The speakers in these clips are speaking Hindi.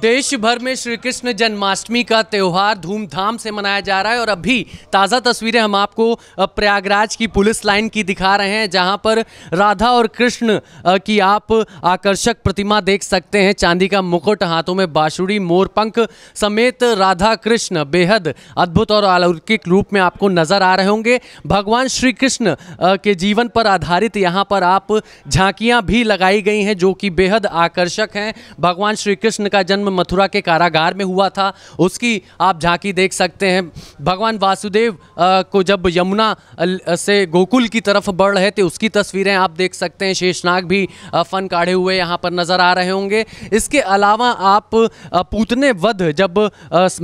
देश भर में श्री कृष्ण जन्माष्टमी का त्यौहार धूमधाम से मनाया जा रहा है और अभी ताज़ा तस्वीरें हम आपको प्रयागराज की पुलिस लाइन की दिखा रहे हैं जहां पर राधा और कृष्ण की आप आकर्षक प्रतिमा देख सकते हैं चांदी का मुकुट हाथों में बांसुड़ी मोरपंख समेत राधा कृष्ण बेहद अद्भुत और अलौकिक रूप में आपको नज़र आ रहे होंगे भगवान श्री कृष्ण के जीवन पर आधारित यहाँ पर आप झांकियाँ भी लगाई गई हैं जो कि बेहद आकर्षक हैं भगवान श्री कृष्ण का जन्म जन्म मथुरा के कारागार में हुआ था उसकी आप झांकी देख सकते हैं भगवान वासुदेव को जब यमुना से गोकुल की तरफ बढ़ रहे थे उसकी तस्वीरें आप देख सकते हैं शेषनाग भी फन काढ़े हुए यहाँ पर नज़र आ रहे होंगे इसके अलावा आप पूतने वध जब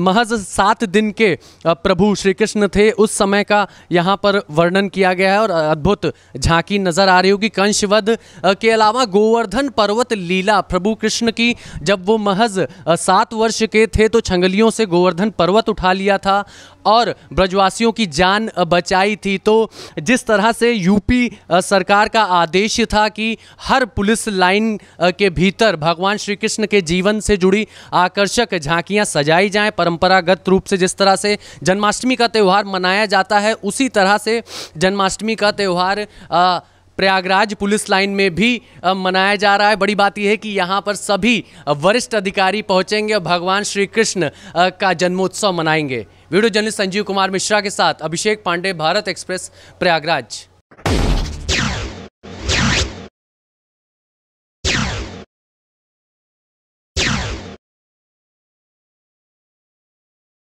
महज सात दिन के प्रभु श्री कृष्ण थे उस समय का यहाँ पर वर्णन किया गया है और अद्भुत झांकी नज़र आ रही होगी कंशवध के अलावा गोवर्धन पर्वत लीला प्रभु कृष्ण की जब वो महज सात वर्ष के थे तो छंगलियों से गोवर्धन पर्वत उठा लिया था और ब्रजवासियों की जान बचाई थी तो जिस तरह से यूपी सरकार का आदेश था कि हर पुलिस लाइन के भीतर भगवान श्री कृष्ण के जीवन से जुड़ी आकर्षक झांकियां सजाई जाएं परंपरागत रूप से जिस तरह से जन्माष्टमी का त्यौहार मनाया जाता है उसी तरह से जन्माष्टमी का त्यौहार प्रयागराज पुलिस लाइन में भी मनाया जा रहा है बड़ी बात यह है कि यहाँ पर सभी वरिष्ठ अधिकारी पहुंचेंगे और भगवान श्री कृष्ण का जन्मोत्सव मनाएंगे वीडियो जर्नलिस्ट संजीव कुमार मिश्रा के साथ अभिषेक पांडे भारत एक्सप्रेस प्रयागराज